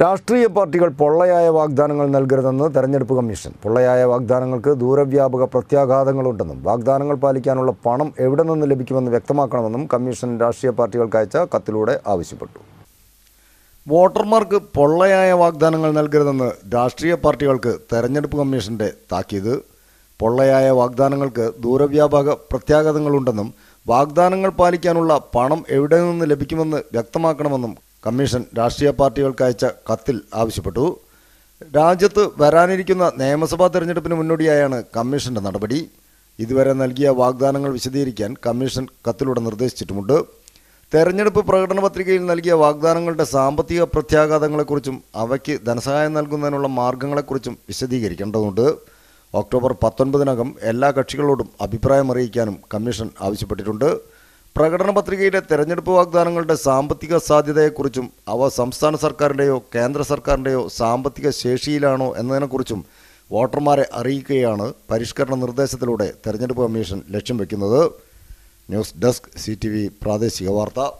രാഷ്ട്രീയ പാർട്ടികൾ പൊള്ളയായ വാഗ്ദാനങ്ങൾ നൽകരുതെന്ന് തെരഞ്ഞെടുപ്പ് കമ്മീഷൻ പൊള്ളയായ വാഗ്ദാനങ്ങൾക്ക് ദൂരവ്യാപക പ്രത്യാഘാതങ്ങളുണ്ടെന്നും വാഗ്ദാനങ്ങൾ പാലിക്കാനുള്ള പണം എവിടെ നിന്ന് ലഭിക്കുമെന്ന് വ്യക്തമാക്കണമെന്നും കമ്മീഷൻ രാഷ്ട്രീയ പാർട്ടികൾക്ക് അയച്ച കത്തിലൂടെ ആവശ്യപ്പെട്ടു വോട്ടർമാർക്ക് പൊള്ളയായ വാഗ്ദാനങ്ങൾ നൽകരുതെന്ന് രാഷ്ട്രീയ പാർട്ടികൾക്ക് തെരഞ്ഞെടുപ്പ് കമ്മീഷന്റെ താക്കീത് പൊള്ളയായ വാഗ്ദാനങ്ങൾക്ക് ദൂരവ്യാപക പ്രത്യാഘാതങ്ങളുണ്ടെന്നും വാഗ്ദാനങ്ങൾ പാലിക്കാനുള്ള പണം എവിടെ നിന്ന് ലഭിക്കുമെന്ന് വ്യക്തമാക്കണമെന്നും കമ്മീഷൻ രാഷ്ട്രീയ പാർട്ടികൾക്ക് അയച്ച കത്തിൽ ആവശ്യപ്പെട്ടു രാജ്യത്ത് വരാനിരിക്കുന്ന നിയമസഭാ തെരഞ്ഞെടുപ്പിന് മുന്നോടിയായാണ് കമ്മീഷന്റെ നടപടി ഇതുവരെ നൽകിയ വാഗ്ദാനങ്ങൾ വിശദീകരിക്കാൻ കമ്മീഷൻ കത്തിലൂടെ നിർദ്ദേശിച്ചിട്ടുമുണ്ട് തെരഞ്ഞെടുപ്പ് പ്രകടന പത്രികയിൽ നൽകിയ വാഗ്ദാനങ്ങളുടെ സാമ്പത്തിക പ്രത്യാഘാതങ്ങളെക്കുറിച്ചും അവയ്ക്ക് ധനസഹായം നൽകുന്നതിനുള്ള മാർഗങ്ങളെക്കുറിച്ചും വിശദീകരിക്കേണ്ടതുണ്ട് ഒക്ടോബർ പത്തൊൻപതിനകം എല്ലാ കക്ഷികളോടും അഭിപ്രായം അറിയിക്കാനും കമ്മീഷൻ ആവശ്യപ്പെട്ടിട്ടുണ്ട് പ്രകടന പത്രികയിലെ തെരഞ്ഞെടുപ്പ് വാഗ്ദാനങ്ങളുടെ സാമ്പത്തിക സാധ്യതയെക്കുറിച്ചും അവ സംസ്ഥാന സർക്കാരിൻ്റെയോ കേന്ദ്ര സർക്കാരിൻ്റെയോ സാമ്പത്തിക ശേഷിയിലാണോ എന്നതിനെക്കുറിച്ചും വോട്ടർമാരെ അറിയിക്കുകയാണ് പരിഷ്കരണ നിർദ്ദേശത്തിലൂടെ തെരഞ്ഞെടുപ്പ് കമ്മീഷൻ ലക്ഷ്യം വയ്ക്കുന്നത് ന്യൂസ് ഡെസ്ക് സി പ്രാദേശിക വാർത്ത